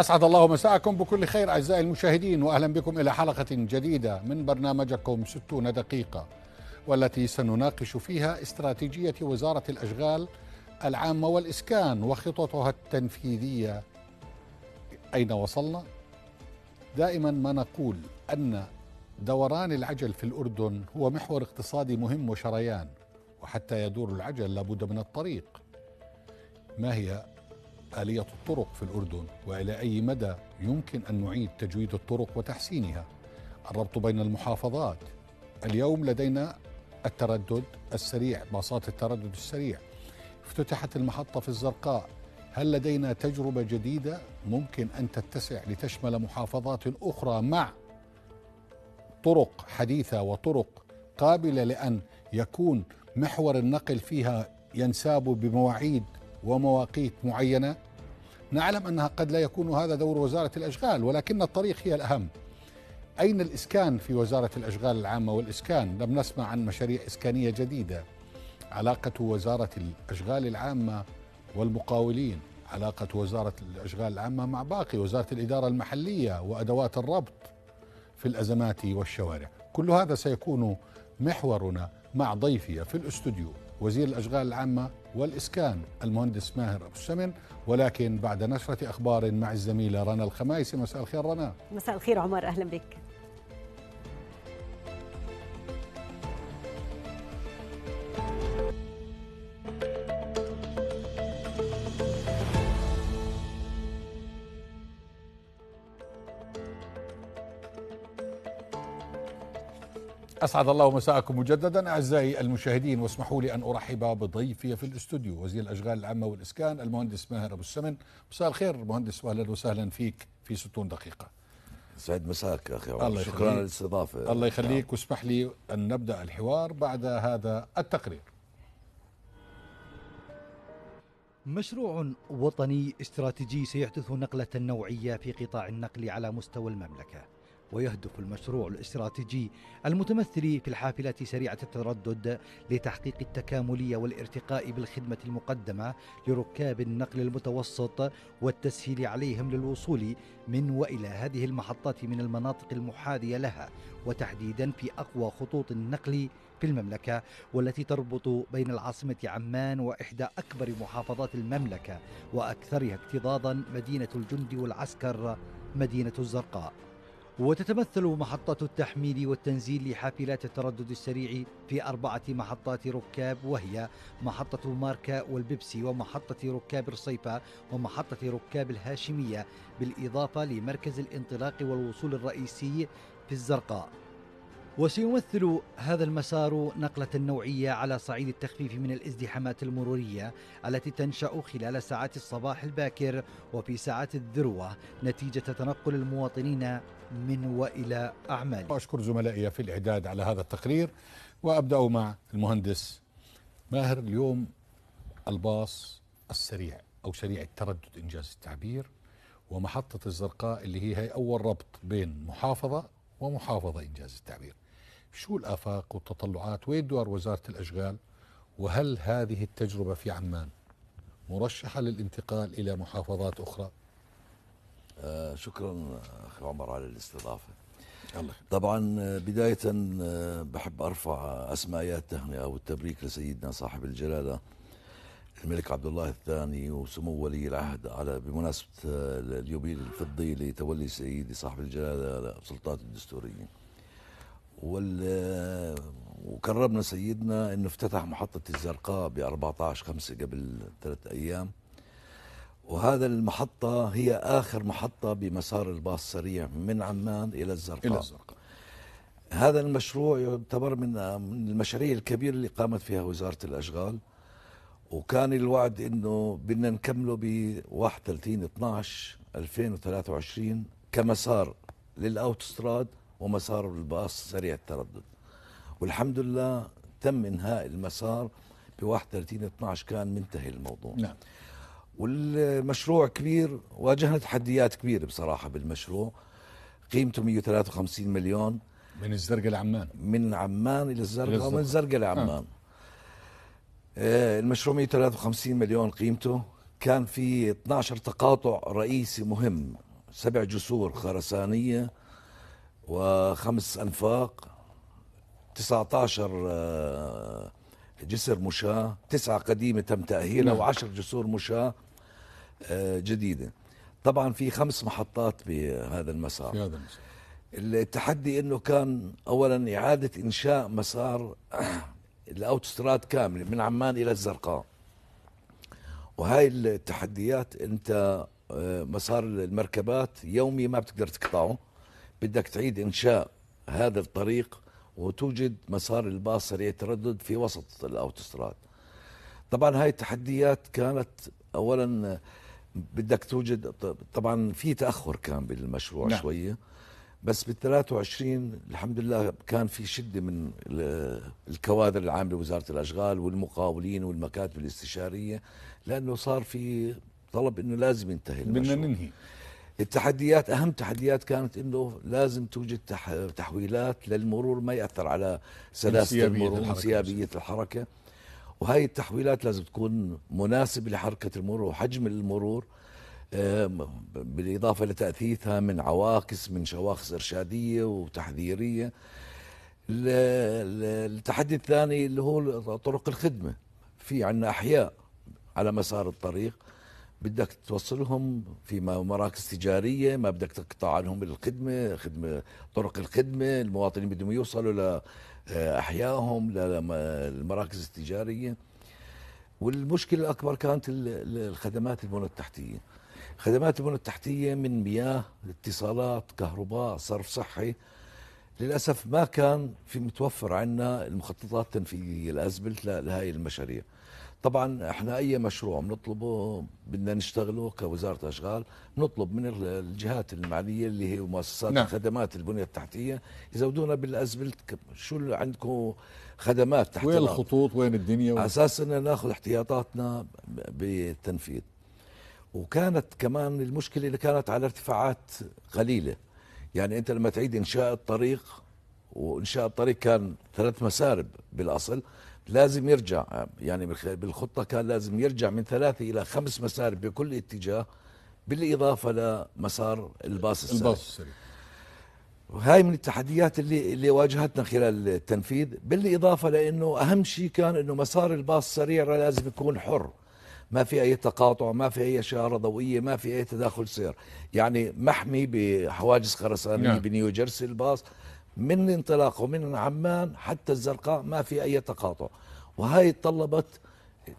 أسعد الله مساءكم بكل خير أعزائي المشاهدين وأهلا بكم إلى حلقة جديدة من برنامجكم 60 دقيقة والتي سنناقش فيها استراتيجية وزارة الأشغال العامة والإسكان وخططها التنفيذية أين وصلنا؟ دائما ما نقول أن دوران العجل في الأردن هو محور اقتصادي مهم وشريان وحتى يدور العجل لابد من الطريق ما هي آلية الطرق في الأردن وإلى أي مدى يمكن أن نعيد تجويد الطرق وتحسينها الربط بين المحافظات اليوم لدينا التردد السريع باصات التردد السريع افتتحت المحطة في الزرقاء هل لدينا تجربة جديدة ممكن أن تتسع لتشمل محافظات أخرى مع طرق حديثة وطرق قابلة لأن يكون محور النقل فيها ينساب بمواعيد ومواقيت معينة نعلم أنها قد لا يكون هذا دور وزارة الأشغال ولكن الطريق هي الأهم أين الإسكان في وزارة الأشغال العامة والإسكان لم نسمع عن مشاريع إسكانية جديدة علاقة وزارة الأشغال العامة والمقاولين علاقة وزارة الأشغال العامة مع باقي وزارة الإدارة المحلية وأدوات الربط في الأزمات والشوارع كل هذا سيكون محورنا مع ضيفي في الاستوديو وزير الأشغال العامة والإسكان المهندس ماهر أبو السمن ولكن بعد نشرة أخبار مع الزميلة رنا الخمايسي مساء الخير رنا مساء الخير عمر أهلا بك أسعد الله مساءكم مجددا أعزائي المشاهدين واسمحوا لي أن أرحب بضيفي في الاستوديو وزير الأشغال العامة والإسكان المهندس ماهر أبو السمن مساء الخير مهندس وأهلا وسهلا فيك في 60 دقيقة سعيد مساك أخي الله شكرا للاستضافة الله يخليك نعم. واسمح لي أن نبدأ الحوار بعد هذا التقرير مشروع وطني استراتيجي سيحدث نقلة نوعية في قطاع النقل على مستوى المملكة ويهدف المشروع الاستراتيجي المتمثل في الحافلات سريعه التردد لتحقيق التكامليه والارتقاء بالخدمه المقدمه لركاب النقل المتوسط والتسهيل عليهم للوصول من والى هذه المحطات من المناطق المحاذيه لها وتحديدا في اقوى خطوط النقل في المملكة والتي تربط بين العاصمة عمان وإحدى أكبر محافظات المملكة وأكثرها اكتظاظا مدينة الجند والعسكر مدينة الزرقاء وتتمثل محطة التحميل والتنزيل لحافلات التردد السريع في أربعة محطات ركاب وهي محطة ماركا والبيبسي ومحطة ركاب الصيفة ومحطة ركاب الهاشمية بالإضافة لمركز الانطلاق والوصول الرئيسي في الزرقاء وسيمثل هذا المسار نقلة نوعية على صعيد التخفيف من الازدحامات المرورية التي تنشأ خلال ساعات الصباح الباكر وفي ساعات الذروة نتيجة تنقل المواطنين من وإلى أعمال أشكر زملائي في الإعداد على هذا التقرير وأبدأ مع المهندس ماهر اليوم الباص السريع أو سريع التردد إنجاز التعبير ومحطة الزرقاء اللي هي, هي أول ربط بين محافظة ومحافظة إنجاز التعبير شو الآفاق والتطلعات وين دور وزارة الأشغال وهل هذه التجربة في عمان مرشحة للانتقال إلى محافظات أخرى آه، شكرا اخي عمر على الاستضافه الله. طبعا آه، بداية آه، بحب أرفع اسماءيات التهنئة والتبريك لسيدنا صاحب الجلالة الملك عبد الله الثاني وسمو ولي العهد على بمناسبة اليوبيل الفضي لتولي سيدي صاحب الجلالة السلطات الدستورية وال وكرمنا سيدنا انه افتتح محطة الزرقاء ب 14 5 قبل ثلاث ايام وهذا المحطة هي آخر محطة بمسار الباص السريع من عمان إلى الزرقاء إلى الزرقاء هذا المشروع يعتبر من المشاريع الكبيرة اللي قامت فيها وزارة الأشغال وكان الوعد انه بدنا نكمله ب 31 12 2023 كمسار للاوتوستراد ومسار الباص سريع التردد والحمد لله تم انهاء المسار ب 31 12 كان منتهي الموضوع نعم والمشروع كبير واجهنا تحديات كبيرة بصراحة بالمشروع قيمته 153 مليون من الزرقاء لعمان من عمان إلى الزرقاء ومن الزرقاء لعمان آه. آه. المشروع 153 مليون قيمته كان في 12 تقاطع رئيسي مهم سبع جسور خرسانية وخمس أنفاق 19 آه، جسر مشاة تسعة قديمة تم تأهيلها نعم. وعشر جسور مشاة آه، جديده طبعا في خمس محطات بهذا المسار في هذا المسار التحدي انه كان اولا اعاده انشاء مسار الاوتستراد كامله من عمان الى الزرقاء وهي التحديات انت آه، مسار المركبات يومي ما بتقدر تقطعه بدك تعيد انشاء هذا الطريق وتوجد مسار الباص سريع التردد في وسط الاوتستراد طبعا هاي التحديات كانت اولا بدك توجد طبعا في تاخر كان بالمشروع نعم. شويه بس بال 23 الحمد لله كان في شده من الكوادر العامله بوزاره الاشغال والمقاولين والمكاتب الاستشاريه لانه صار في طلب انه لازم ينتهي المشروع بدنا ننهي التحديات اهم تحديات كانت انه لازم توجد تحويلات للمرور ما ياثر على سلاسه المرور الحركه, الحركه وهي التحويلات لازم تكون مناسبة لحركة المرور وحجم المرور بالإضافة لتأثيثها من عواكس من شواخص إرشادية وتحذيرية التحدي الثاني اللي هو طرق الخدمة في عنا أحياء على مسار الطريق بدك توصلهم في مراكز تجارية ما بدك تقطع عنهم الخدمة خدمة طرق الخدمة المواطنين بدهم يوصلوا لأحيائهم آه، للمراكز التجارية والمشكلة الأكبر كانت الخدمات البنى التحتية خدمات البنى التحتية من مياه اتصالات كهرباء صرف صحي للأسف ما كان في متوفر عندنا المخططات التنفيذية الأزمة لهذه المشاريع طبعا احنا اي مشروع بنطلبه بدنا نشتغله كوزاره اشغال نطلب من الجهات المعنيه اللي هي مؤسسات نعم. خدمات البنيه التحتيه يزودونا بالازمه شو اللي عندكم خدمات تحت وين الخطوط وين الدنيا على اساس ان ناخذ احتياطاتنا بالتنفيذ وكانت كمان المشكله اللي كانت على ارتفاعات قليله يعني انت لما تعيد انشاء الطريق وانشاء الطريق كان ثلاث مسارب بالاصل لازم يرجع يعني بالخطة كان لازم يرجع من ثلاثة إلى خمس مسار بكل اتجاه بالإضافة لمسار الباص السريع الباص السريع وهي من التحديات اللي اللي واجهتنا خلال التنفيذ بالاضافه لانه اهم شيء كان انه مسار الباص السريع لازم يكون حر ما في اي تقاطع ما في اي اشاره ضوئيه ما في اي تداخل سير يعني محمي بحواجز خرسانيه نعم. بنيو جيرسي الباص من انطلاقه من عمان حتى الزرقاء ما في أي تقاطع وهي طلبت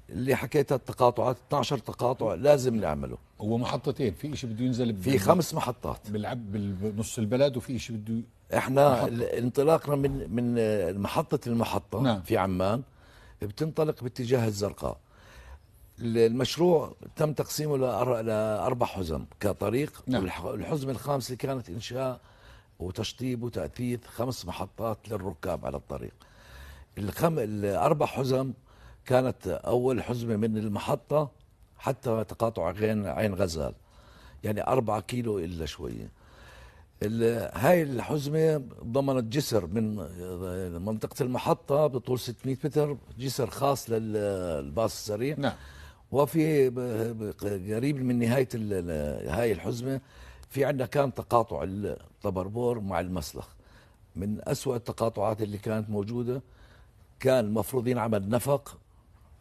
اللي حكيتها التقاطعات 12 تقاطع لازم نعمله هو محطتين في شيء بده ينزل في خمس محطات بالعب بنص البلد وفي شيء بده احنا انطلاقنا من من محطه المحطه نعم. في عمان بتنطلق باتجاه الزرقاء المشروع تم تقسيمه لاربع حزم كطريق نعم. والحزم الخامس اللي كانت انشاء وتشطيب وتأثيث خمس محطات للركاب على الطريق الخم... الأربع حزم كانت أول حزمة من المحطة حتى تقاطع عين عين غزال يعني أربعة كيلو إلا شوية ال... هاي الحزمة ضمنت جسر من منطقة المحطة بطول 600 متر جسر خاص للباص السريع نعم وفي قريب من نهاية هاي الحزمة في عندنا كان تقاطع الطبربور مع المسلخ من أسوأ التقاطعات اللي كانت موجودة كان المفروض ينعمل نفق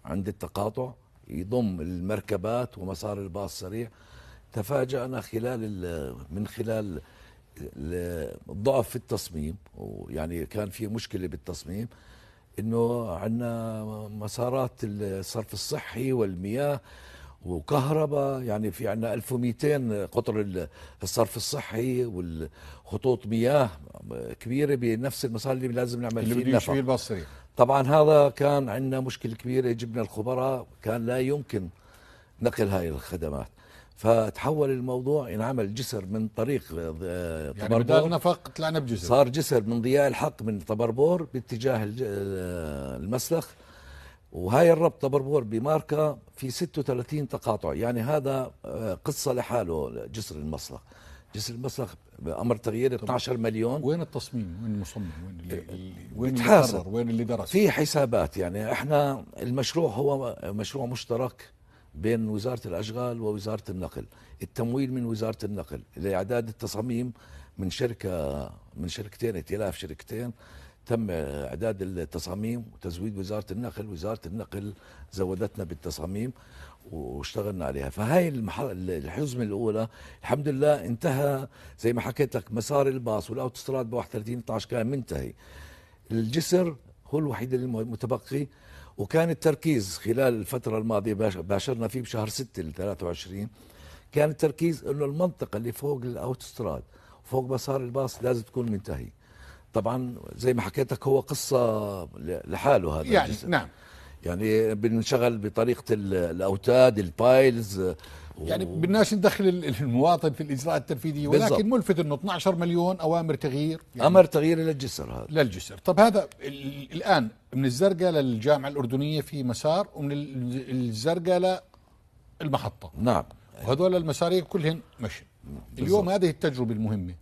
عند التقاطع يضم المركبات ومسار الباص السريع تفاجأنا خلال من خلال الضعف في التصميم ويعني كان في مشكلة بالتصميم انه عندنا مسارات الصرف الصحي والمياه وكهرباء يعني في عندنا 1200 قطر الصرف الصحي والخطوط مياه كبيره بنفس المصاري اللي لازم نعمل اللي فيه النفق البصري طبعا هذا كان عندنا مشكله كبيره جبنا الخبراء كان لا يمكن نقل هاي الخدمات فتحول الموضوع ينعمل جسر من طريق آه، يعني بدال نفق طلعنا بجسر صار جسر من ضياء الحق من طبربور باتجاه آه، المسلخ وهاي الربطة بربور بماركة في 36 تقاطع يعني هذا آه، قصة لحاله جسر المسلخ جسر المسلخ بأمر تغيير 12 مليون وين التصميم وين المصمم وين اللي, قرر آه، وين اللي وين اللي درس في حسابات يعني احنا المشروع هو مشروع مشترك بين وزاره الاشغال ووزاره النقل التمويل من وزاره النقل لاعداد التصاميم من شركه من شركتين ائتلاف شركتين تم اعداد التصاميم وتزويد وزاره النقل وزاره النقل زودتنا بالتصاميم واشتغلنا عليها فهاي الحزمه الاولى الحمد لله انتهى زي ما حكيت لك مسار الباص والاوتوستراد ب 31 12 كان منتهي الجسر هو الوحيد المتبقي وكان التركيز خلال الفترة الماضية باشرنا فيه بشهر 6 ل 23 كان التركيز انه المنطقة اللي فوق الاوتوستراد وفوق مسار الباص لازم تكون منتهيه طبعا زي ما حكيتك هو قصة لحاله هذا يعني الجزء. نعم يعني بنشغل بطريقة الأوتاد البايلز يعني بدناش ندخل المواطن في الاجراء التنفيذي ولكن ملفت انه 12 مليون اوامر تغيير يعني امر تغيير للجسر هذا للجسر طب هذا الان من الزرقاء للجامعه الاردنيه في مسار ومن الزرقاء للمحطه نعم وهذول المسارين كلهم مشي اليوم هذه التجربه المهمه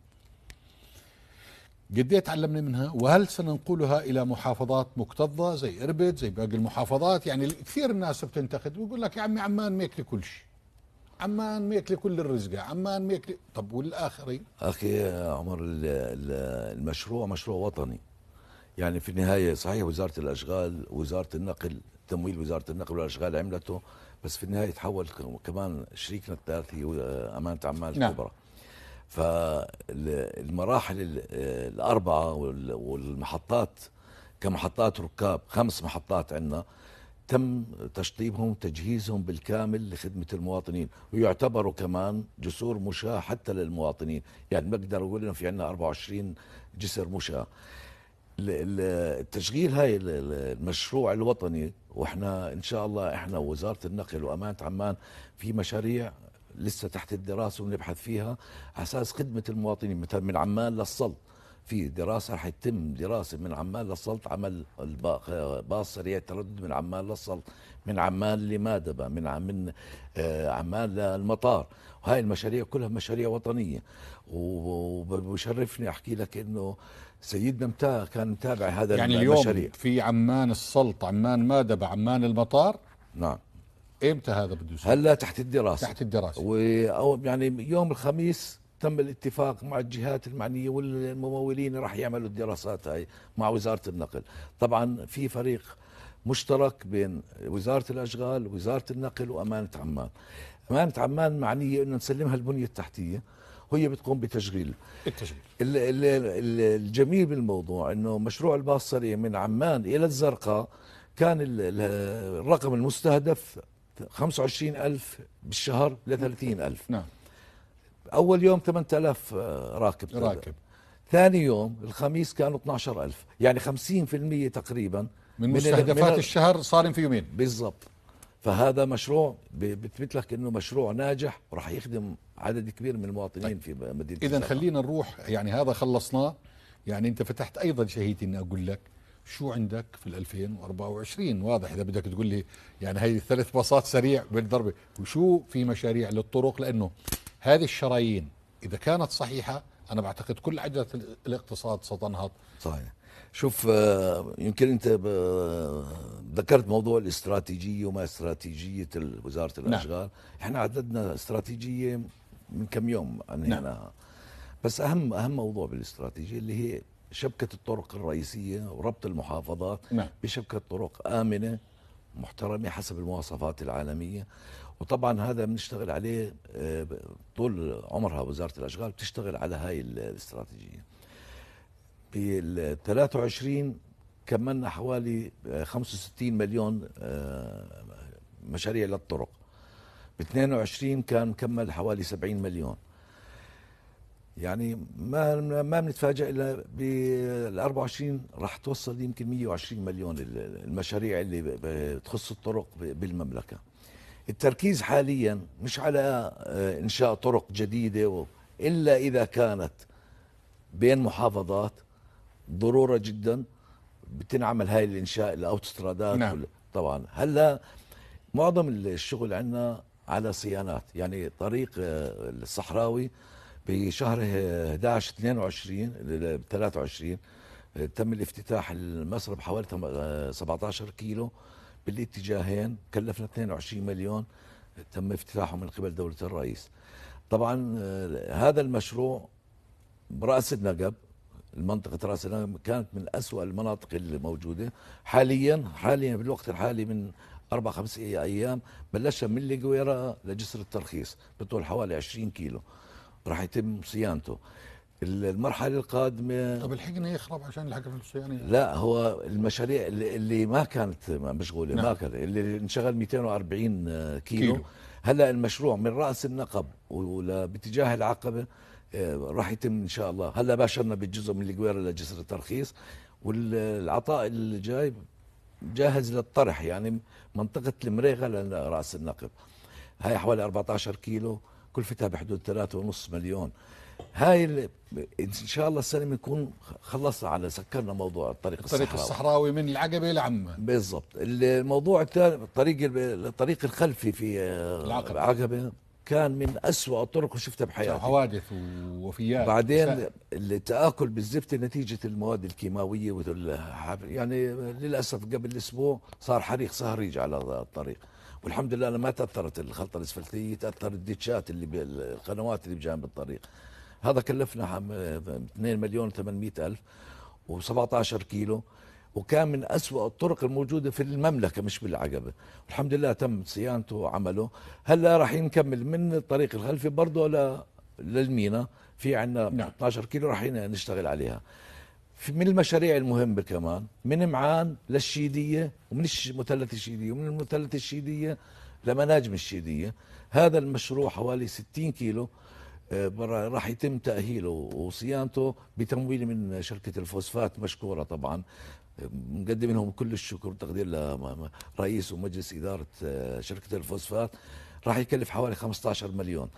قد ايه تعلمنا منها وهل سننقلها الى محافظات مكتظه زي اربد زي باقي المحافظات يعني كثير الناس بتنتقد ويقول لك يا عمي عمان ميك لكل شيء عمان ميك لكل الرزقه عمان ميك ل... طب والاخرين اخي عمر المشروع مشروع وطني يعني في النهايه صحيح وزاره الاشغال وزاره النقل تمويل وزاره النقل والاشغال عملته بس في النهايه تحول كمان شريكنا الثالث هي آه، امانه عمان نعم. الكبرى نعم. فالمراحل الأربعة والمحطات كمحطات ركاب خمس محطات عندنا تم تشطيبهم تجهيزهم بالكامل لخدمة المواطنين ويعتبروا كمان جسور مشاة حتى للمواطنين يعني بقدر أقول إنه في عندنا 24 جسر مشاة التشغيل هاي المشروع الوطني واحنا ان شاء الله احنا وزاره النقل وامانه عمان في مشاريع لسه تحت الدراسه ونبحث فيها على اساس خدمه المواطنين مثلا من عمان للسلط في دراسه رح يتم دراسه من عمان للسلط عمل باص سريع التردد من عمان للسلط من عمان لمادبه من من آه، عمان للمطار وهي المشاريع كلها مشاريع وطنيه وبشرفني احكي لك انه سيدنا متا كان متابع هذا يعني المشاريع يعني اليوم في عمان السلط عمان مادبه عمان المطار نعم امتى هذا بده يصير؟ هلا تحت الدراسه تحت الدراسه و يعني يوم الخميس تم الاتفاق مع الجهات المعنيه والممولين راح يعملوا الدراسات هاي مع وزاره النقل طبعا في فريق مشترك بين وزاره الاشغال وزاره النقل وامانه عمان امانه عمان معنيه انه نسلمها البنيه التحتيه وهي بتقوم بتشغيل التشغيل ال ال الجميل بالموضوع انه مشروع الباص من عمان الى الزرقاء كان الرقم المستهدف 25 ألف بالشهر ل 30 ألف نعم أول يوم 8000 آه، راكب راكب ثاني يوم الخميس كانوا 12 ألف يعني 50% تقريبا من, من مستهدفات من الشهر صارم في يومين بالضبط فهذا مشروع بثبت لك انه مشروع ناجح وراح يخدم عدد كبير من المواطنين في مدينه اذا خلينا نروح يعني هذا خلصناه يعني انت فتحت ايضا شهيتي اني اقول لك شو عندك في ال 2024 واضح اذا بدك تقول لي يعني هي ثلاث باصات سريع بالضربه وشو في مشاريع للطرق لانه هذه الشرايين اذا كانت صحيحه انا بعتقد كل عجله الاقتصاد ستنهض صحيح شوف آه، يمكن انت ذكرت موضوع الاستراتيجيه وما استراتيجيه وزاره نعم. الاشغال نعم. احنا عددنا استراتيجيه من كم يوم عن نعم. بس اهم اهم موضوع بالاستراتيجيه اللي هي شبكة الطرق الرئيسية وربط المحافظات نعم. بشبكة طرق آمنة محترمة حسب المواصفات العالمية وطبعا هذا بنشتغل عليه آه، طول عمرها وزارة الأشغال بتشتغل على هاي الاستراتيجية بال 23 كملنا حوالي 65 آه، مليون آه، مشاريع للطرق ب 22 كان كمل حوالي 70 مليون يعني ما ما بنتفاجئ الا بال 24 رح توصل يمكن 120 مليون المشاريع اللي بتخص الطرق بالمملكه. التركيز حاليا مش على آه، انشاء طرق جديده الا اذا كانت بين محافظات ضروره جدا بتنعمل هاي الانشاء الاوتسترادات نعم. طبعا هلا معظم الشغل عندنا على صيانات يعني طريق آه، الصحراوي بشهر 11 22 23 تم الافتتاح المسرب حوالي 17 كيلو بالاتجاهين كلفنا 22 مليون تم افتتاحه من قبل دولة الرئيس طبعا هذا المشروع برأس النقب المنطقة رأس النقب كانت من أسوأ المناطق الموجودة حاليا حاليا بالوقت الحالي من أربع خمس أيام بلشنا من القويرة لجسر الترخيص بطول حوالي 20 كيلو راح يتم صيانته المرحلة القادمة طب الحقنة يخرب عشان الحقنة الصيانية لا هو المشاريع اللي ما كانت مشغولة نعم. ما كانت اللي انشغل 240 كيلو, كيلو. هلا المشروع من رأس النقب باتجاه العقبة آه، راح يتم ان شاء الله هلا باشرنا بالجزء من القويرة لجسر الترخيص والعطاء الجاي جاهز للطرح يعني منطقة المريغة لرأس النقب هاي حوالي 14 كيلو كلفتها بحدود 3.5 مليون هاي ان شاء الله السنه بنكون خلصنا على سكرنا موضوع الطريق الصحراوي الطريق الصحراوي من العقبه لعمه بالضبط الموضوع الثاني الطريق الطريق الخلفي في آه، العقبه, العقبة كان من أسوأ الطرق اللي شفتها بحياتي حوادث ووفيات بعدين التآكل بالزبدة نتيجة المواد الكيماوية يعني للأسف قبل أسبوع صار حريق صهريج على الطريق والحمد لله انا ما تاثرت الخلطه الاسفلتيه تاثر الديتشات اللي بالقنوات اللي بجانب الطريق هذا كلفنا 2 مليون 800 الف و17 كيلو وكان من أسوأ الطرق الموجودة في المملكة مش بالعقبة الحمد لله تم صيانته وعمله هلا راح نكمل من الطريق الخلفي برضه للمينا في عندنا نعم. 12 كيلو راح نشتغل عليها من المشاريع المهمة كمان من معان للشيدية ومن المثلث الشيدية ومن المثلث الشيدية لمناجم الشيدية هذا المشروع حوالي 60 كيلو آه، راح يتم تأهيله وصيانته بتمويل من شركة الفوسفات مشكورة طبعا مقدم لهم كل الشكر والتقدير لرئيس ومجلس إدارة آه، شركة الفوسفات راح يكلف حوالي 15 مليون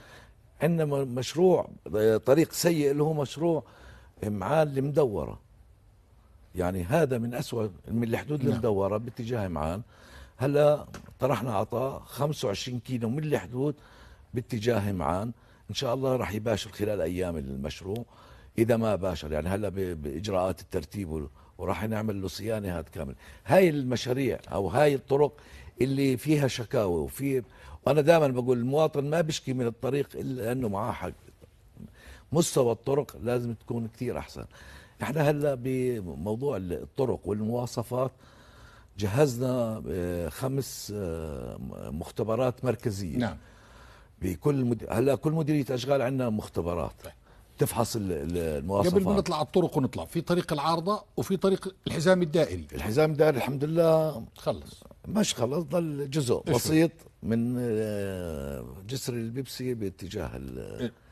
عندنا مشروع آه، طريق سيء اللي هو مشروع معان المدورة يعني هذا من أسوأ من الحدود نعم. للدوارة باتجاه معان هلا طرحنا عطاء 25 كيلو من الحدود باتجاه معان ان شاء الله راح يباشر خلال ايام المشروع اذا ما باشر يعني هلا باجراءات الترتيب وراح نعمل له صيانه هذا كامل هاي المشاريع او هاي الطرق اللي فيها شكاوى وفي وانا دائما بقول المواطن ما بيشكي من الطريق الا انه معاه حق مستوى الطرق لازم تكون كثير احسن نحن هلا بموضوع الطرق والمواصفات جهزنا آه، خمس آه، مختبرات مركزيه نعم بكل مد... هلا كل مديريه اشغال عندنا مختبرات طيب. تفحص المواصفات قبل ما نطلع على الطرق ونطلع في طريق العارضه وفي طريق الحزام الدائري الحزام الدائري الحمد لله خلص مش خلص ضل جزء بسيط من آه، جسر البيبسي باتجاه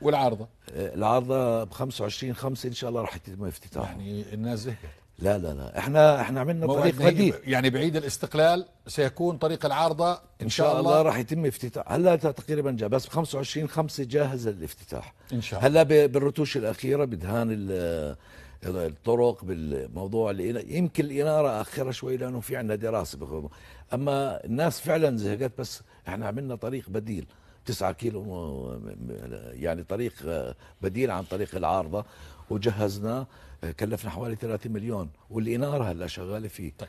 والعارضه آه، العارضه ب 25 5 ان شاء الله راح يتم افتتاحها يعني الناس زهقت لا لا لا احنا احنا عملنا طريق جديد يعني بعيد الاستقلال سيكون طريق العارضه ان, إن شاء, شاء الله, الله راح يتم افتتاح هلا تقريبا جاء بس ب 25 5 جاهز للافتتاح ان شاء الله هلا بالرتوش الاخيره بدهان آه، الطرق بالموضوع اللي يمكن الاناره اخرها شوي لانه في عندنا دراسه بخبر. اما الناس فعلا زهقت بس احنا عملنا طريق بديل 9 كيلو يعني طريق آه، بديل عن طريق العارضه وجهزناه آه، كلفنا حوالي 30 مليون والاناره هلا شغاله فيه طيب.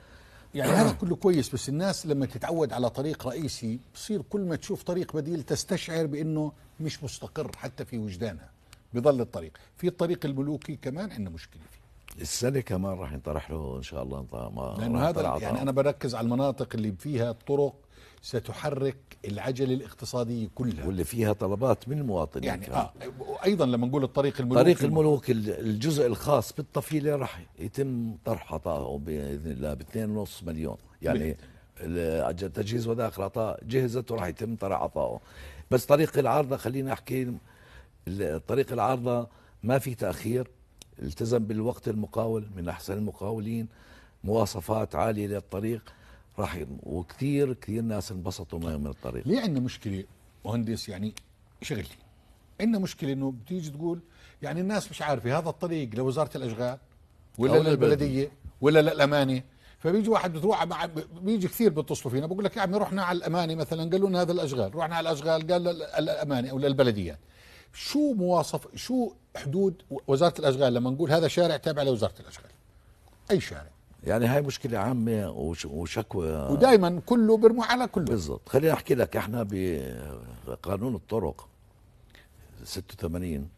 يعني هذا كله كويس بس الناس لما تتعود على طريق رئيسي بصير كل ما تشوف طريق بديل تستشعر بانه مش مستقر حتى في وجدانها بضل الطريق في الطريق الملوكي كمان عندنا مشكله فيه السنه كمان راح ينطرح له ان شاء الله ما لانه هذا يعني طرح. انا بركز على المناطق اللي فيها طرق ستحرك العجله الاقتصاديه كلها واللي فيها طلبات من المواطنين يعني كمان. اه أيضا لما نقول الطريق الملوك طريق الملوك الجزء الخاص بالطفيله راح يتم طرح عطائه باذن الله ب 2.5 مليون يعني تجهيز وداخل عطاء جهزت وراح يتم طرح عطائه بس طريق العارضه خليني احكي الطريق العارضه ما في تاخير التزم بالوقت المقاول من احسن المقاولين مواصفات عاليه للطريق راح وكثير كثير ناس انبسطوا من الطريق ليه عندنا مشكله مهندس يعني شغل عندنا مشكله انه بتيجي تقول يعني الناس مش عارفه هذا الطريق لوزاره الاشغال ولا للبلديه ولا للامانه فبيجي واحد بتروح مع بيجي كثير بيتصلوا فينا بقول لك يا عمي رحنا على الامانه مثلا قالوا لنا هذا الاشغال رحنا على الاشغال قال للامانه او للبلديات شو مواصف شو حدود وزاره الاشغال لما نقول هذا شارع تابع لوزاره الاشغال اي شارع يعني هاي مشكلة عامة وشكوى ودائما كله بيرموا على كله بالضبط خليني أحكي لك إحنا بقانون الطرق 86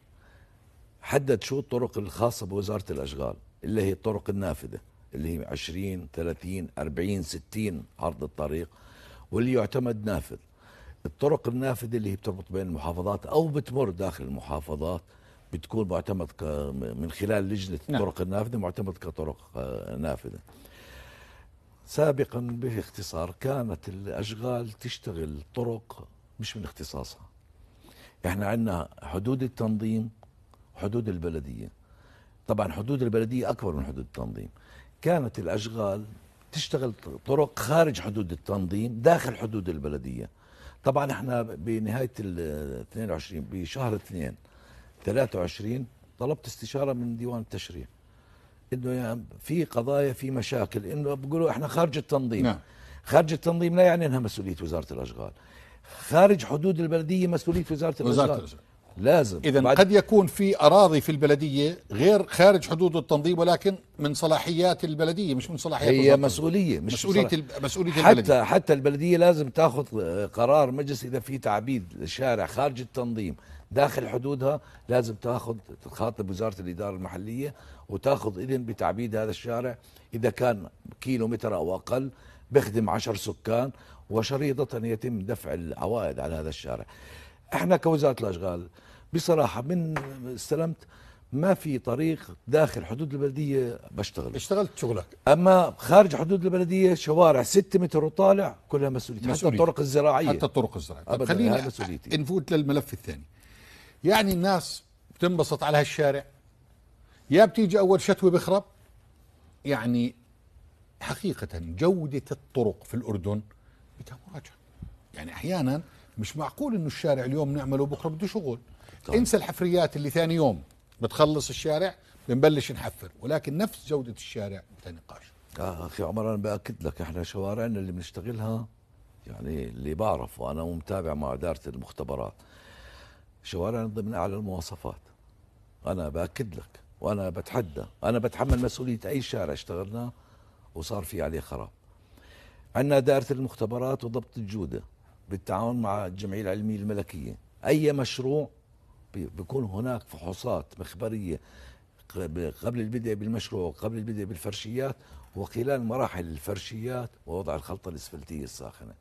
حدد شو الطرق الخاصة بوزارة الأشغال اللي هي الطرق النافذة اللي هي 20 30 40 60 عرض الطريق واللي يعتمد نافذ الطرق النافذه اللي هي بتربط بين المحافظات او بتمر داخل المحافظات بتكون معتمد من خلال لجنه نعم. الطرق النافذه معتمد كطرق آه، نافذه سابقا باختصار كانت الاشغال تشتغل طرق مش من اختصاصها احنا عندنا حدود التنظيم وحدود البلديه طبعا حدود البلديه اكبر من حدود التنظيم كانت الاشغال تشتغل طرق خارج حدود التنظيم داخل حدود البلديه طبعا احنا بنهايه ال 22 بشهر 2 23 طلبت استشاره من ديوان التشريع انه يعني في قضايا في مشاكل انه بيقولوا احنا خارج التنظيم نعم. خارج التنظيم لا يعني انها مسؤوليه وزاره الاشغال خارج حدود البلديه مسؤوليه وزاره الاشغال, وزارة الأشغال. لازم اذا قد يكون في اراضي في البلديه غير خارج حدود التنظيم ولكن من صلاحيات البلديه مش من صلاحيات هي مسؤوليه مش مسؤوليه صلاح... مسؤوليه حتى البلديه حتى البلديه لازم تاخذ قرار مجلس اذا في تعبيد للشارع خارج التنظيم داخل حدودها لازم تاخذ تخاطب وزاره الاداره المحليه وتاخذ اذن بتعبيد هذا الشارع اذا كان كيلو متر او اقل بخدم عشر سكان وشريطه يتم دفع العوائد على هذا الشارع احنا كوزاره الاشغال بصراحه من استلمت ما في طريق داخل حدود البلديه بشتغل اشتغلت شغلك اما خارج حدود البلديه شوارع 6 متر وطالع كلها مسؤوليتي حتى الطرق الزراعيه حتى الطرق الزراعيه طب خلينا مسؤوليتي نفوت للملف الثاني يعني الناس بتنبسط على هالشارع يا بتيجي اول شتوه بخرب يعني حقيقه جوده الطرق في الاردن بدها مراجعه يعني احيانا مش معقول انه الشارع اليوم نعمله بكره بده شغل طيب. انسى الحفريات اللي ثاني يوم بتخلص الشارع بنبلش نحفر ولكن نفس جوده الشارع بدها نقاش اه اخي عمر انا باكد لك احنا شوارعنا اللي بنشتغلها يعني اللي بعرفه انا ومتابع مع اداره المختبرات شوارعنا ضمن اعلى المواصفات انا باكد لك وانا بتحدى انا بتحمل مسؤوليه اي شارع اشتغلناه وصار في عليه خراب عندنا دائره المختبرات وضبط الجوده بالتعاون مع الجمعيه العلميه الملكيه اي مشروع بيكون هناك فحوصات مخبريه قبل البدء بالمشروع قبل البدء بالفرشيات وخلال مراحل الفرشيات ووضع الخلطه الاسفلتيه الساخنه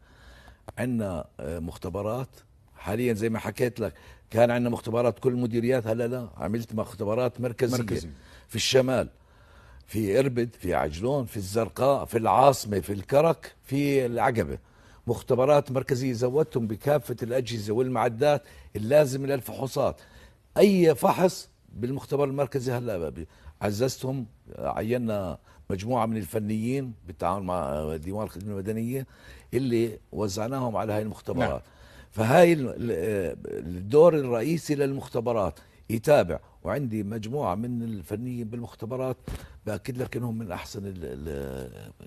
عندنا آه، مختبرات حاليا زي ما حكيت لك كان عندنا مختبرات كل المديريات هلا لا عملت مختبرات مركزيه مركزي. في الشمال في اربد في عجلون في الزرقاء في العاصمه في الكرك في العقبه مختبرات مركزية زودتهم بكافة الأجهزة والمعدات اللازمة للفحوصات أي فحص بالمختبر المركزي هلا عززتهم عينا مجموعة من الفنيين بالتعاون مع ديوان الخدمة المدنية اللي وزعناهم على هاي المختبرات نعم. فهاي الدور الرئيسي للمختبرات يتابع وعندي مجموعه من الفنيين بالمختبرات باكد لك انهم من احسن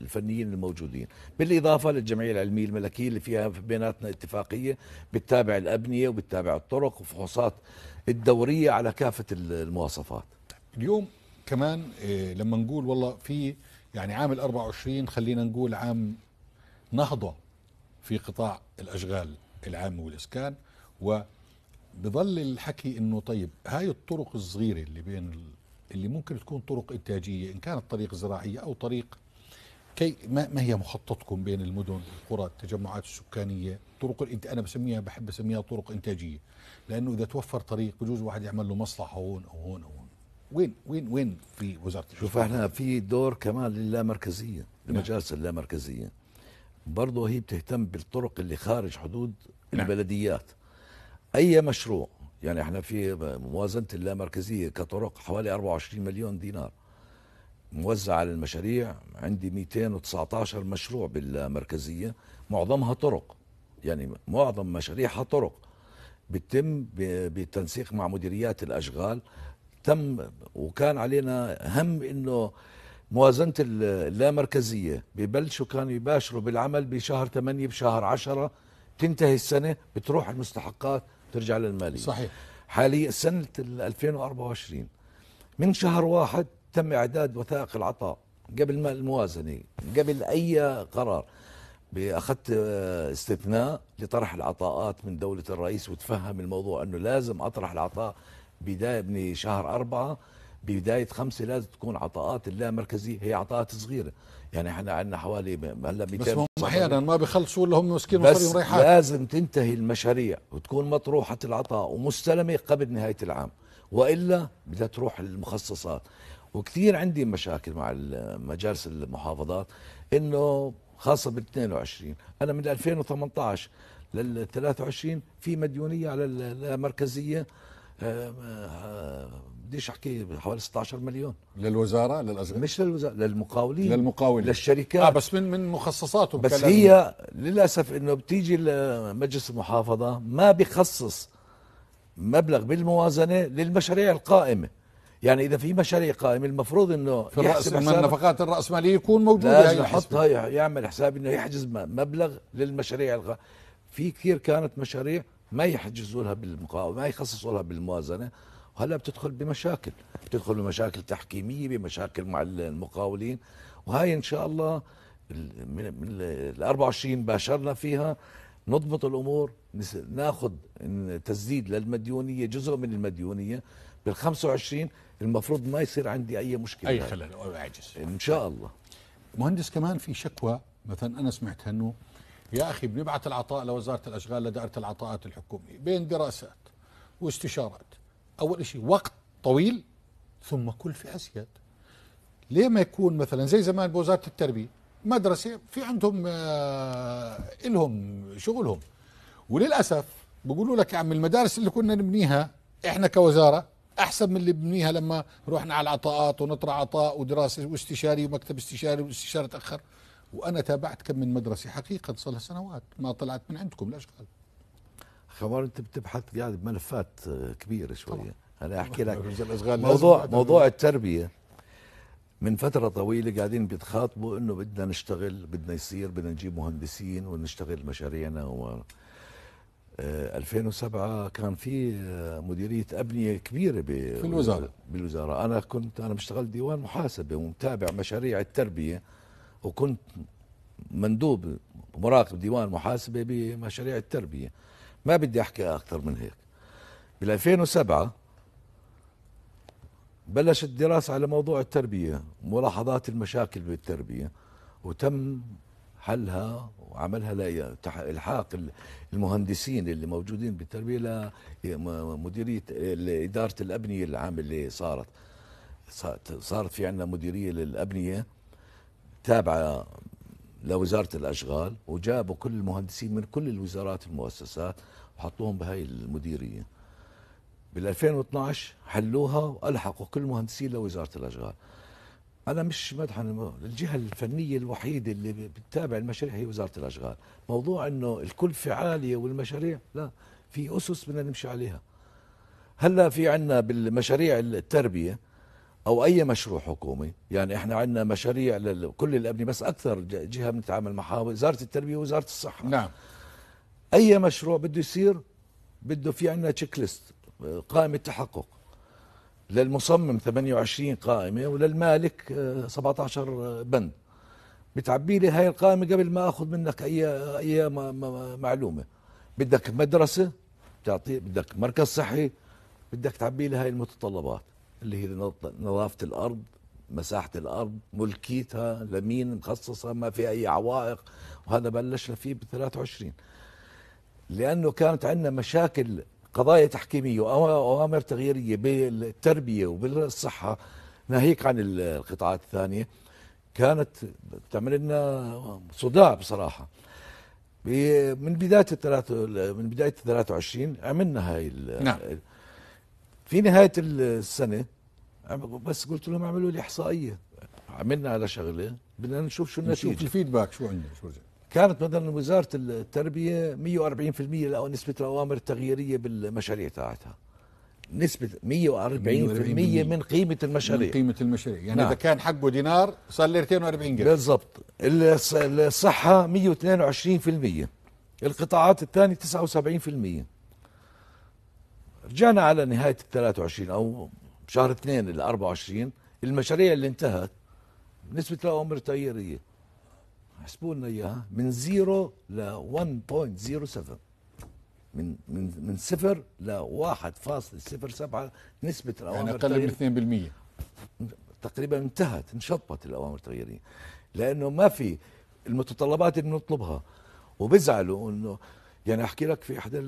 الفنيين الموجودين بالاضافه للجمعيه العلميه الملكيه اللي فيها بيناتنا اتفاقيه بتتابع الابنيه وبتتابع الطرق وفحوصات الدوريه على كافه المواصفات اليوم كمان آه، لما نقول والله في يعني عام ال 24 خلينا نقول عام نهضه في قطاع الاشغال العامه والاسكان و بظل الحكي انه طيب هاي الطرق الصغيره اللي بين اللي ممكن تكون طرق انتاجيه ان كانت طريق زراعيه او طريق كي ما, ما هي مخططكم بين المدن القرى التجمعات السكانيه طرق انا بسميها بحب اسميها طرق انتاجيه لانه اذا توفر طريق بجوز واحد يعمل له مصلحه هون او هون او هون وين وين وين في وزاره شوف احنا في دور كمان للامركزيه نعم. لمجالس اللامركزيه برضه هي بتهتم بالطرق اللي خارج حدود نعم. البلديات اي مشروع يعني احنا في موازنه اللامركزيه كطرق حوالي 24 مليون دينار موزع على المشاريع عندي 219 مشروع بالمركزية معظمها طرق يعني معظم مشاريعها طرق بتم بالتنسيق مع مديريات الأشغال تم وكان علينا هم أنه موازنة اللامركزية ببلشوا كانوا يباشروا بالعمل بشهر 8 بشهر 10 تنتهي السنة بتروح المستحقات ترجع للمالية صحيح حاليا سنة 2024 من شهر واحد تم إعداد وثائق العطاء قبل ما الموازنة قبل أي قرار أخذت آه، استثناء لطرح العطاءات من دولة الرئيس وتفهم الموضوع أنه لازم أطرح العطاء بداية من شهر أربعة بدايه خمسه لازم تكون عطاءات اللامركزيه هي عطاءات صغيره يعني احنا عندنا حوالي هلا 200 بس هم احيانا ما بيخلصوا الا هم مسكين بس لازم تنتهي المشاريع وتكون مطروحه العطاء ومستلمه قبل نهايه العام والا بدها تروح للمخصصات وكثير عندي مشاكل مع مجالس المحافظات انه خاصه بال 22 انا من 2018 لل 23 في مديونيه على المركزيه بديش احكي حوالي 16 مليون للوزاره للازمه مش للوزاره للمقاولين للمقاولين للشركات اه بس من من مخصصاته بس هي للاسف انه بتيجي لمجلس المحافظه ما بخصص مبلغ بالموازنه للمشاريع القائمه يعني اذا في مشاريع قائمه المفروض انه في الرأس نفقات الراسماليه يكون موجوده لازم يعني يحطها يعمل حساب انه يحجز مبلغ للمشاريع القائمة في كثير كانت مشاريع ما يحجزوا لها بالمقاومه ما يخصصوا لها بالموازنه وهلا بتدخل بمشاكل بتدخل بمشاكل تحكيميه بمشاكل مع المقاولين وهاي ان شاء الله من ال 24 باشرنا فيها نضبط الامور ناخذ تسديد للمديونيه جزء من المديونيه بال 25 المفروض ما يصير عندي اي مشكله اي خلل او عجز ان شاء الله مهندس كمان في شكوى مثلا انا سمعتها انه يا اخي بنبعث العطاء لوزاره الاشغال لدائره العطاءات الحكوميه بين دراسات واستشارات أول شيء وقت طويل ثم كل في أسياد ليه ما يكون مثلا زي زمان بوزارة التربية مدرسة في عندهم آه إلهم شغلهم وللأسف بيقولوا لك يا عم المدارس اللي كنا نبنيها إحنا كوزارة أحسن من اللي بنيها لما رحنا على العطاءات ونطرع عطاء ودراسة واستشاري ومكتب استشاري والاستشارة تأخر وأنا تابعت كم من مدرسة حقيقة صار لها سنوات ما طلعت من عندكم الأشغال خبر انت بتبحث قاعد بملفات آه، كبيره شويه طبعا. انا احكي لك موضوع موضوع التربيه من فتره طويله قاعدين بيتخاطبوا انه بدنا نشتغل بدنا يصير بدنا نجيب مهندسين ونشتغل مشاريعنا و 2007 آه، كان في آه، مديريه ابنيه كبيره في الوزاره بالوزاره انا كنت انا بشتغل ديوان محاسبه ومتابع مشاريع التربيه وكنت مندوب مراقب ديوان محاسبه بمشاريع التربيه ما بدي احكي اكثر من هيك بال 2007 بلشت دراسة على موضوع التربية ملاحظات المشاكل بالتربية وتم حلها وعملها لإلحاق المهندسين اللي موجودين بالتربية لمديرية إدارة الأبنية العام اللي صارت صارت في عندنا مديرية للأبنية تابعة لوزاره الاشغال وجابوا كل المهندسين من كل الوزارات والمؤسسات وحطوهم بهاي المديريه بال 2012 حلوها والحقوا كل المهندسين لوزاره الاشغال انا مش مدحا الجهه الفنيه الوحيده اللي بتتابع المشاريع هي وزاره الاشغال موضوع انه الكلفه عاليه والمشاريع لا في اسس بدنا نمشي عليها هلا في عندنا بالمشاريع التربيه او اي مشروع حكومي يعني احنا عندنا مشاريع لكل الابنيه بس اكثر جهه بنتعامل معها وزاره التربيه ووزاره الصحه نعم اي مشروع بده يصير بده في عندنا تشيك ليست قائمه تحقق للمصمم 28 قائمه وللمالك 17 آه، آه، بند بتعبي لي هاي القائمه قبل ما اخذ منك اي اي معلومه بدك مدرسه بتعطي بدك مركز صحي بدك تعبي لي هاي المتطلبات اللي هي نظافه الارض مساحه الارض ملكيتها لمين مخصصه ما في اي عوائق وهذا بلشنا فيه ب 23 لانه كانت عندنا مشاكل قضايا تحكيميه واوامر تغييريه بالتربيه وبالصحه ناهيك عن القطاعات الثانيه كانت بتعمل لنا صداع بصراحه من بدايه الثلاث من بدايه 23 عملنا هاي نعم. في نهايه السنه بس قلت لهم اعملوا لي احصائيه عملنا على شغله بدنا نشوف شو النتيجه نشوف الفيدباك شو عندنا شو رجع كانت مثلا وزاره التربيه 140% لقوا نسبه الاوامر التغييريه بالمشاريع تاعتها نسبة 140% من قيمة المشاريع من قيمة المشاريع يعني نعم. إذا كان حقه دينار صار له 42 قرش بالضبط الصحة 122% القطاعات الثانية 79% رجعنا على نهايه ال 23 او شهر 2 ال 24 المشاريع اللي انتهت نسبه الاوامر التغييريه حسبوا لنا اياها من 0 ل 1.07 من من من 0 ل 1.07 نسبه الاوامر يعني اقل من 2% تقريبا انتهت انشطبت الاوامر التغييريه لانه ما في المتطلبات اللي بنطلبها وبزعلوا انه يعني احكي لك في احدى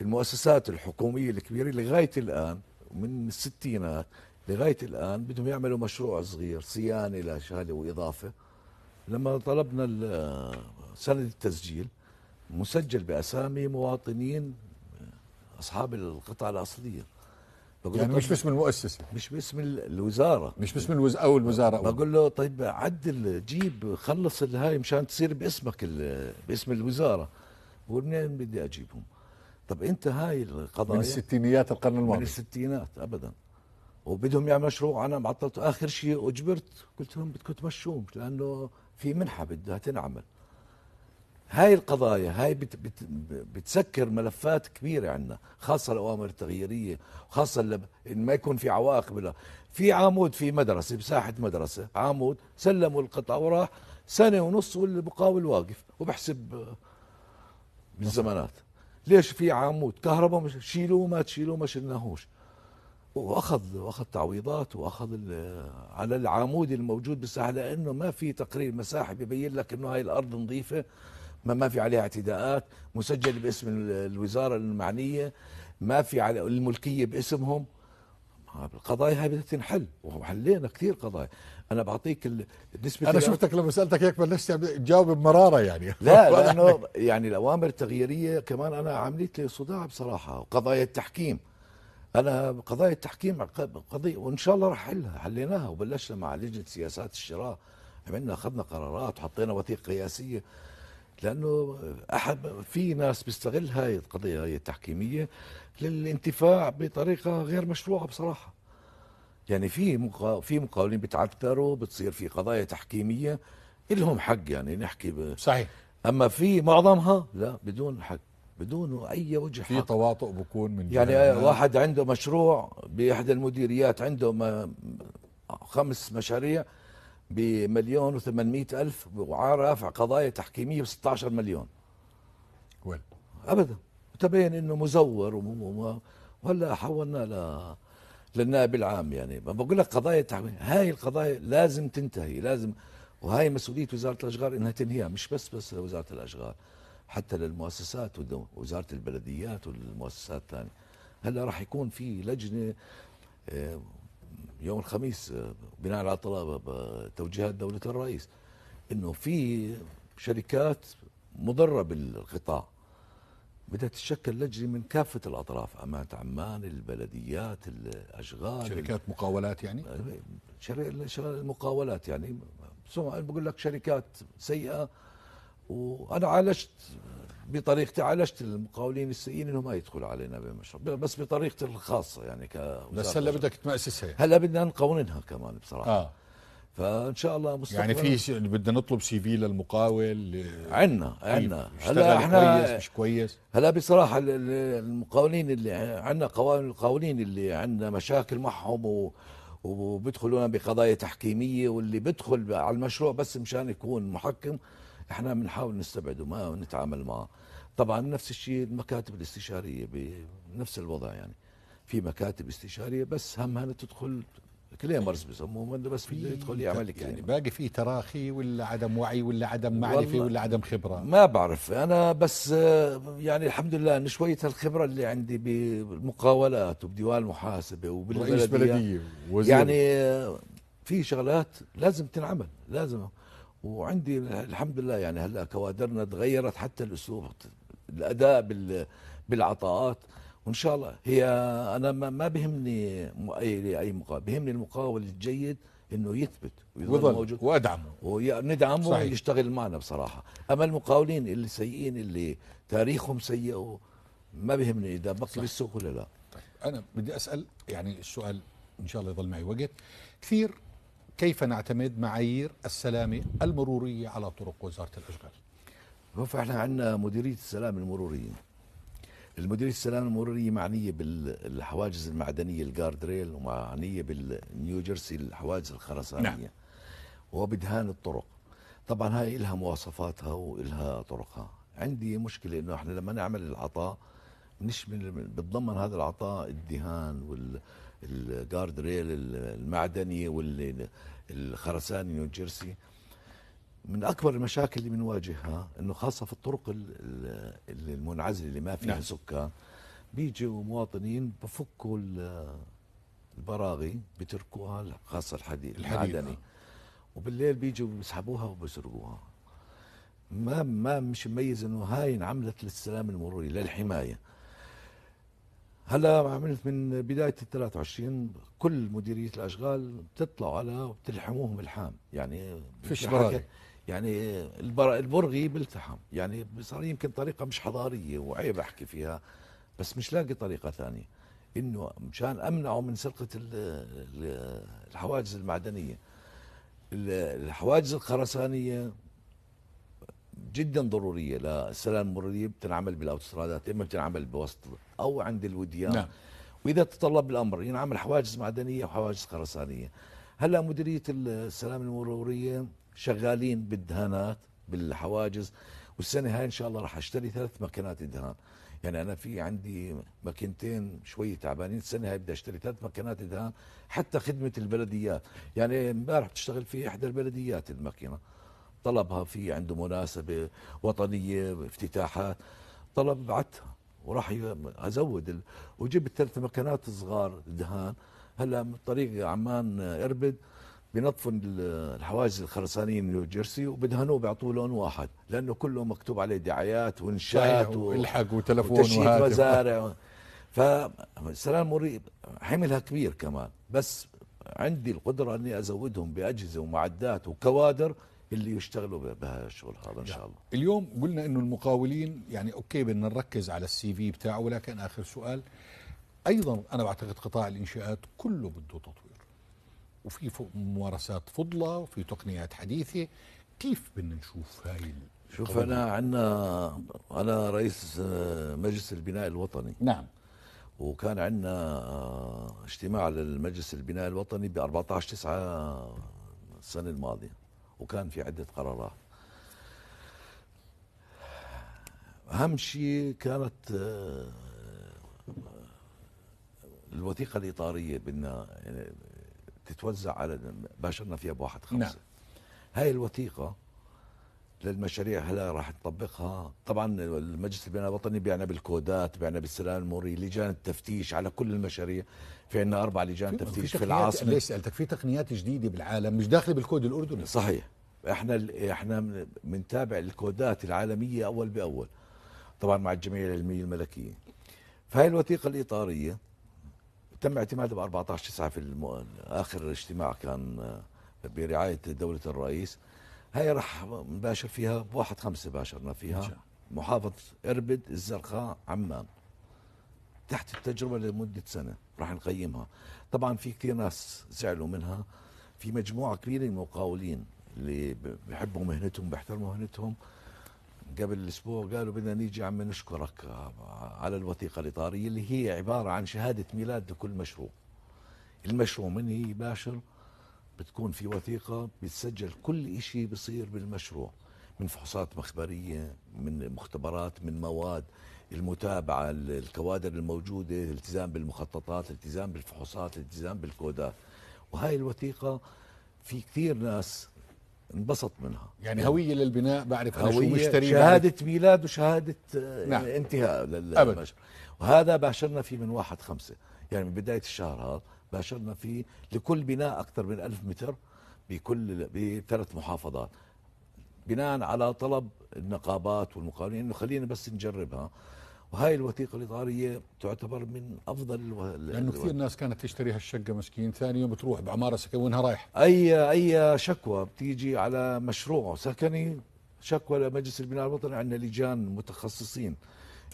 المؤسسات الحكوميه الكبيره لغايه الان من الستينات لغايه الان بدهم يعملوا مشروع صغير صيانه لشهاده واضافه لما طلبنا سند التسجيل مسجل باسامي مواطنين اصحاب القطع الاصليه يعني مش طيب، باسم المؤسسه مش باسم الوزاره مش باسم الوز او الوزاره بقول له طيب عدل جيب خلص الهاي مشان تصير باسمك باسم الوزاره ومنين بدي اجيبهم طب انت هاي القضايا من الستينيات القرن الماضي من الستينات ابدا وبدهم يعملوا مشروع انا معطلت اخر شيء اجبرت قلت لهم بدكم تمشوهم لانه في منحه بدها تنعمل هاي القضايا هاي بت بت بتسكر ملفات كبيرة عندنا خاصة الأوامر التغييرية خاصة ان ما يكون في عوائق لها في عمود في مدرسة بساحة مدرسة عمود سلموا القطعه وراح سنة ونص والمقاول واقف وبحسب بالزمانات ليش في عمود كهرباء مش شيلوه ما تشيلوه ما شلناهوش واخذ واخذ تعويضات واخذ على العمود الموجود بالساحه لانه ما في تقرير مساحه ببين لك انه هاي الارض نظيفه ما ما في عليها اعتداءات مسجل باسم الوزاره المعنيه ما في على الملكيه باسمهم آه، القضايا هاي بدها تنحل وحلينا كثير قضايا انا بعطيك النسبة انا شفتك لما سالتك هيك بلشت يعني تجاوب بمراره يعني لا لانه يعني الاوامر التغييريه كمان انا عملت لي صداع بصراحه وقضايا التحكيم انا قضايا التحكيم قضيه وان شاء الله رح حلها حليناها وبلشنا مع لجنه سياسات الشراء عملنا اخذنا قرارات وحطينا وثيقه قياسيه لانه احد في ناس بيستغل هاي القضيه هاي التحكيميه للانتفاع بطريقه غير مشروعه بصراحه يعني في في مقاولين بتعتروا بتصير في قضايا تحكيميه لهم حق يعني نحكي ب... صحيح اما في معظمها لا بدون حق بدون اي وجه في تواطؤ بكون من يعني واحد عنده مشروع باحدى المديريات عنده ما خمس مشاريع بمليون و800 ألف وعارف قضايا تحكيمية ب 16 مليون وين؟ أبدا وتبين انه مزور وهلا حولنا ل للنائب العام يعني بقول لك قضايا التحويل هاي القضايا لازم تنتهي لازم وهي مسؤوليه وزاره الاشغال انها تنهيها مش بس بس لوزاره الاشغال حتى للمؤسسات وزاره البلديات والمؤسسات الثانيه هلا راح يكون في لجنه آه، يوم الخميس آه، بناء على طلب آه، توجيهات دوله الرئيس انه في شركات مضره بالقطاع بدها تتشكل لجنه من كافه الاطراف امانه عمان البلديات الاشغال شركات مقاولات يعني شر... المقاولات يعني بقول لك شركات سيئه وانا عالجت بطريقتي عالجت المقاولين السيئين انهم ما يدخلوا علينا بمشروع بس بطريقتي الخاصه يعني ك بس هلا بدك تمأسسها يعني. هلا بدنا نقوننها كمان بصراحه آه. فان شاء الله مستقبلا يعني في بدنا نطلب سي في للمقاول عندنا عندنا هلا احنا كويس مش كويس هلا بصراحه المقاولين اللي عندنا قوانين القاولين اللي عندنا مشاكل معهم و وبيدخلونا بقضايا تحكيميه واللي بيدخل على المشروع بس مشان يكون محكم احنا بنحاول نستبعده ما نتعامل معه طبعا نفس الشيء المكاتب الاستشاريه بنفس الوضع يعني في مكاتب استشاريه بس همها تدخل كليمرز بيسموهم بس في يدخل يعمل لك يعني. يعني باقي في تراخي ولا عدم وعي ولا عدم معرفه ولا عدم خبره ما بعرف انا بس آه، يعني الحمد لله ان شويه الخبره اللي عندي بالمقاولات وبديوان المحاسبه وبالبلديه بلديه وزير. يعني آه، في شغلات لازم تنعمل لازم وعندي الحمد لله يعني هلا كوادرنا تغيرت حتى الاسلوب الاداء بال بالعطاءات وان شاء الله هي انا ما بهمني اي اي مقاول بهمني المقاول الجيد انه يثبت ويظل موجود وادعمه وندعمه ويشتغل معنا بصراحه اما المقاولين اللي سيئين اللي تاريخهم سيء ما بهمني اذا بقي بالسوق ولا لا طيب انا بدي اسال يعني السؤال ان شاء الله يظل معي وقت كثير كيف نعتمد معايير السلامه المروريه على طرق وزاره الاشغال؟ فاحنا عندنا مديريه السلام المروريه المديريه السلام المروريه معنيه بالحواجز المعدنيه الجارد ريل ومعنيه بالنيو جيرسي الحواجز الخرسانيه نعم. وبدهان الطرق طبعا هاي لها مواصفاتها ولها طرقها عندي مشكله انه احنا لما نعمل العطاء بنشمل بتضمن هذا العطاء الدهان والجارد ريل المعدني والخرساني نيوجيرسي من اكبر المشاكل اللي بنواجهها انه خاصه في الطرق المنعزله اللي ما فيها نعم. سكان بيجوا مواطنين بفكوا البراغي بتركوها خاصه الحديد العدني آه. وبالليل بيجوا بيسحبوها وبيسرقوها ما ما مش مميز انه هاي انعملت للسلام المروري للحمايه هلا عملت من بدايه ال 23 كل مديريه الاشغال بتطلعوا على وبتلحموهم الحام يعني فيش براغي يعني البرغي بيلتحم يعني صار يمكن طريقه مش حضاريه وعيب احكي فيها بس مش لاقي طريقه ثانيه انه مشان امنعه من سرقه الحواجز المعدنيه الحواجز الخرسانيه جدا ضروريه للسلام المروريه بتنعمل بالاوتسترادات اما بتنعمل بوسط او عند الوديان نعم. واذا تطلب الامر ينعمل حواجز معدنيه وحواجز خرسانيه هلا مديريه السلام المروريه شغالين بالدهانات بالحواجز والسنه هاي ان شاء الله راح اشتري ثلاث ماكينات دهان يعني انا في عندي ماكينتين شوي تعبانين السنه هاي بدي اشتري ثلاث ماكينات دهان حتى خدمه البلديات يعني امبارح بتشتغل في احدى البلديات الماكينه طلبها في عنده مناسبه وطنيه افتتاحات طلب بعتها وراح ازود وجبت ثلاث ماكينات صغار دهان هلا طريق عمان آه، اربد بنظفوا الحواجز الخرسانيه من نيو جيرسي وبدهنوه بيعطوه لون واحد لانه كله مكتوب عليه دعايات وانشات والحق وتلفون وتشييد مزارع فسلام موري حملها كبير كمان بس عندي القدره اني ازودهم باجهزه ومعدات وكوادر اللي يشتغلوا بهالشغل هذا ان شاء الله اليوم قلنا انه المقاولين يعني اوكي بدنا نركز على السي في بتاعه ولكن اخر سؤال ايضا انا بعتقد قطاع الانشاءات كله بده تطوير وفي ممارسات فضلة وفي تقنيات حديثة كيف بدنا نشوف هاي شوف انا عندنا انا رئيس آه، مجلس البناء الوطني نعم وكان عندنا آه، اجتماع للمجلس البناء الوطني ب 14 9 السنه الماضيه وكان في عده قرارات اهم شيء كانت آه، الوثيقه الاطاريه بدنا يعني تتوزع على باشرنا فيها بواحد خمسة نعم. هاي الوثيقة للمشاريع هلا راح تطبقها طبعا المجلس البناء الوطني بيعنا بالكودات بيعنا بالسلام الموري لجان التفتيش على كل المشاريع في عندنا اربع لجان في تفتيش في, في العاصمه ليش سالتك في تقنيات جديده بالعالم مش داخله بالكود الاردني صحيح احنا احنا بنتابع الكودات العالميه اول باول طبعا مع الجمعيه العلميه الملكيه فهي الوثيقه الاطاريه تم اعتماده ب 14 9 في الم... اخر اجتماع كان آه، برعايه دوله الرئيس هاي راح نباشر فيها بواحد خمسة باشرنا فيها محافظة إربد الزرقاء عمان تحت التجربة لمدة سنة راح نقيمها طبعا في كثير ناس زعلوا منها في مجموعة كبيرة من المقاولين اللي بحبوا مهنتهم بيحترموا مهنتهم قبل اسبوع قالوا بدنا نيجي عم نشكرك على الوثيقه الاطاريه اللي هي عباره عن شهاده ميلاد لكل مشروع. المشروع من هي باشر بتكون في وثيقه بتسجل كل شيء بصير بالمشروع من فحوصات مخبريه، من مختبرات، من مواد، المتابعه، الكوادر الموجوده، الالتزام بالمخططات، الالتزام بالفحوصات، الالتزام بالكودات. وهاي الوثيقه في كثير ناس انبسط منها يعني هويه للبناء بعرف انا شو مشتري شهاده ميلاد وشهاده آه، نعم. انتهاء للبشر وهذا باشرنا فيه من واحد خمسة يعني من بدايه الشهر هذا باشرنا فيه لكل بناء اكثر من ألف متر بكل بثلاث محافظات بناء على طلب النقابات والمقاولين انه يعني خلينا بس نجربها وهاي الوثيقه الاطاريه تعتبر من افضل الو... لانه كثير ناس كانت تشتري هالشقه مسكين ثاني يوم بتروح بعماره سكن وينها رايح اي اي شكوى بتيجي على مشروع سكني شكوى لمجلس البناء الوطني عندنا لجان متخصصين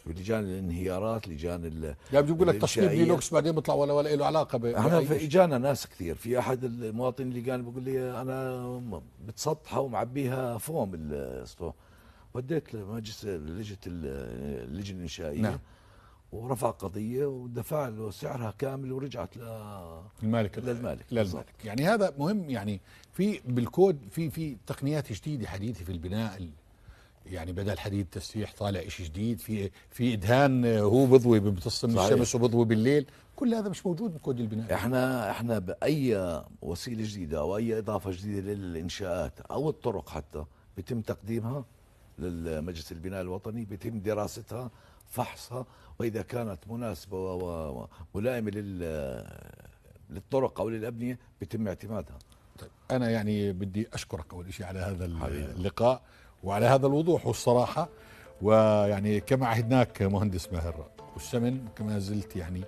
لجان الانهيارات لجان ال يعني بيقول لك تصميم لوكس بعدين بيطلع ولا ولا له علاقه ب احنا اجانا ناس كثير في احد المواطنين اللي كان بيقول لي انا بتسطحه ومعبيها فوم السطوح وديت لمجلس لجنه اللجنه الانشائيه نعم. ورفع قضيه ودفع له سعرها كامل ورجعت للمالك للمالك للمالك يعني هذا مهم يعني في بالكود في في تقنيات جديده حديثه في البناء يعني بدل حديد تسريح طالع شيء جديد في في ادهان هو بضوي من الشمس وبضوي بالليل كل هذا مش موجود بكود البناء احنا احنا باي وسيله جديده او اي اضافه جديده للانشاءات او الطرق حتى بيتم تقديمها للمجلس البناء الوطني بيتم دراستها فحصها واذا كانت مناسبه وملائمه للطرق او للابنيه بيتم اعتمادها. طيب انا يعني بدي اشكرك اول شيء على هذا اللقاء وعلى هذا الوضوح والصراحه ويعني كما عهدناك مهندس ماهر والسمن كما زلت يعني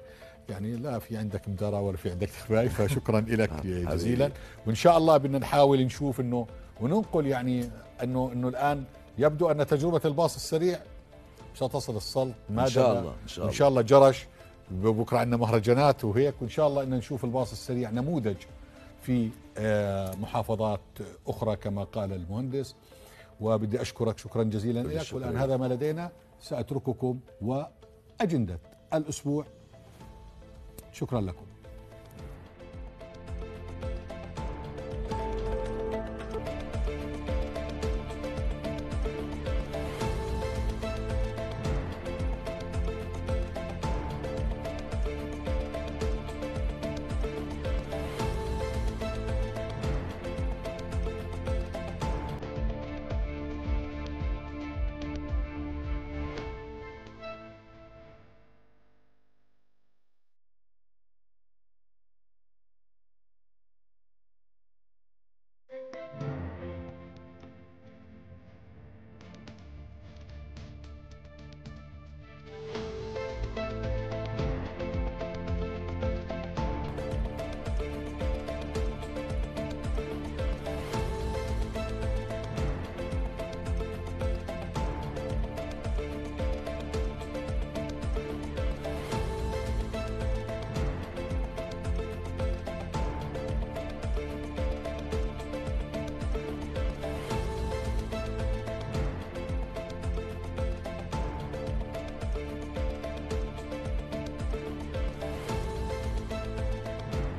يعني لا في عندك مدارة ولا في عندك خفاي فشكرا لك جزيلا وان شاء الله بدنا نحاول نشوف انه وننقل يعني انه انه الان يبدو أن تجربة الباص السريع ستصل السلط ما إن شاء الله إن شاء الله, إن شاء الله جرش بكرة عندنا مهرجانات وهيك وإن شاء الله أن نشوف الباص السريع نموذج في آه، محافظات أخرى كما قال المهندس وبدي أشكرك شكرا جزيلا لك والآن هذا ما لدينا سأترككم وأجندة الأسبوع شكرا لكم